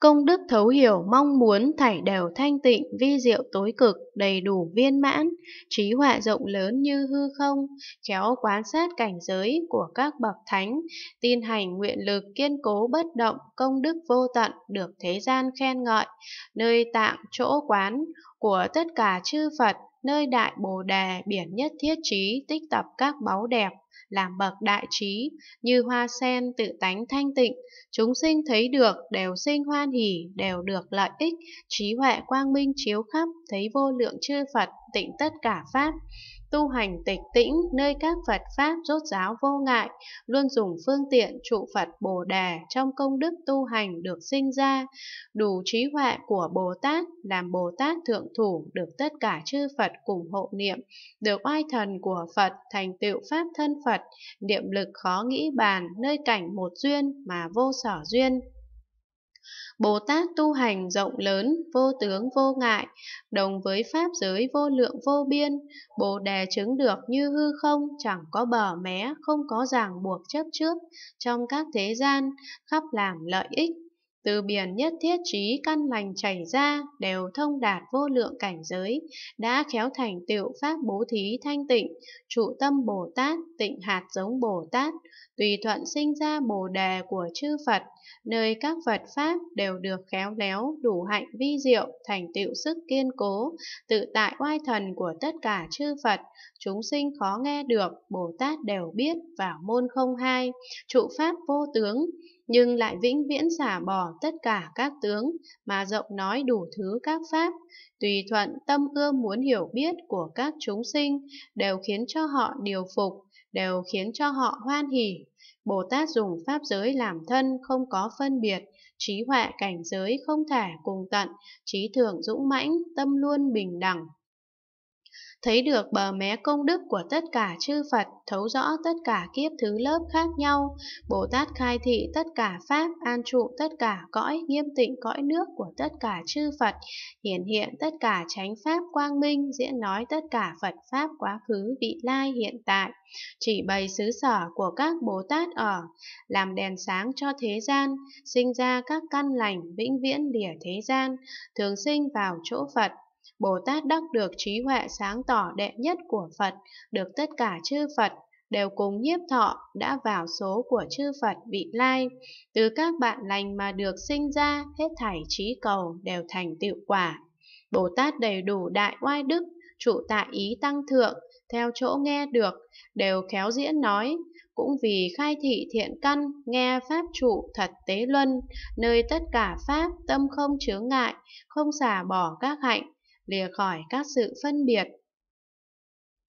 Công đức thấu hiểu mong muốn thảy đều thanh tịnh, vi diệu tối cực, đầy đủ viên mãn, trí huệ rộng lớn như hư không, khéo quán sát cảnh giới của các bậc thánh, tin hành nguyện lực kiên cố bất động, công đức vô tận được thế gian khen ngợi, nơi tạng chỗ quán của tất cả chư Phật, nơi đại Bồ Đề biển nhất thiết trí tích tập các báu đẹp làm bậc đại trí, như hoa sen tự tánh thanh tịnh, chúng sinh thấy được đều sinh hoan hỷ đều được lợi ích, trí huệ quang minh chiếu khắp, thấy vô lượng chư Phật, tịnh tất cả pháp. Tu hành tịch tĩnh nơi các Phật Pháp rốt giáo vô ngại, luôn dùng phương tiện trụ Phật Bồ Đề trong công đức tu hành được sinh ra, đủ trí huệ của Bồ Tát, làm Bồ Tát thượng thủ được tất cả chư Phật cùng hộ niệm, được oai thần của Phật thành tựu Pháp thân Phật Phật, niệm lực khó nghĩ bàn, nơi cảnh một duyên mà vô sở duyên. Bồ Tát tu hành rộng lớn, vô tướng vô ngại, đồng với Pháp giới vô lượng vô biên, Bồ Đề chứng được như hư không, chẳng có bờ mé, không có ràng buộc chấp trước, trong các thế gian, khắp làm lợi ích, từ biển nhất thiết trí căn lành chảy ra, đều thông đạt vô lượng cảnh giới, đã khéo thành tiểu pháp bố thí thanh tịnh, trụ tâm Bồ Tát, tịnh hạt giống Bồ Tát, tùy thuận sinh ra Bồ Đề của chư Phật, nơi các Phật Pháp đều được khéo léo, đủ hạnh vi diệu, thành tựu sức kiên cố, tự tại oai thần của tất cả chư Phật, chúng sinh khó nghe được, Bồ Tát đều biết, vào môn không hai, trụ Pháp vô tướng, nhưng lại vĩnh viễn xả bỏ tất cả các tướng mà rộng nói đủ thứ các pháp, tùy thuận tâm ưa muốn hiểu biết của các chúng sinh đều khiến cho họ điều phục, đều khiến cho họ hoan hỉ. Bồ Tát dùng pháp giới làm thân không có phân biệt, trí huệ cảnh giới không thể cùng tận, trí thường dũng mãnh, tâm luôn bình đẳng, thấy được bờ mé công đức của tất cả chư Phật, thấu rõ tất cả kiếp thứ lớp khác nhau, Bồ Tát khai thị tất cả Pháp, an trụ tất cả cõi, nghiêm tịnh cõi nước của tất cả chư Phật, hiển hiện tất cả chánh Pháp quang minh, diễn nói tất cả Phật Pháp quá khứ, vị lai, hiện tại, chỉ bày xứ sở của các Bồ Tát ở, làm đèn sáng cho thế gian, sinh ra các căn lành vĩnh viễn lìa thế gian, thường sinh vào chỗ Phật, Bồ Tát đắc được trí huệ sáng tỏ đệ nhất của Phật, được tất cả chư Phật đều cùng nhiếp thọ đã vào số của chư Phật vị lai. Từ các bạn lành mà được sinh ra, hết thảy trí cầu đều thành tựu quả. Bồ Tát đầy đủ đại oai đức, trụ tại ý tăng thượng, theo chỗ nghe được, đều khéo diễn nói, cũng vì khai thị thiện căn, nghe pháp trụ thật tế luân, nơi tất cả pháp tâm không chướng ngại, không xả bỏ các hạnh, lìa khỏi các sự phân biệt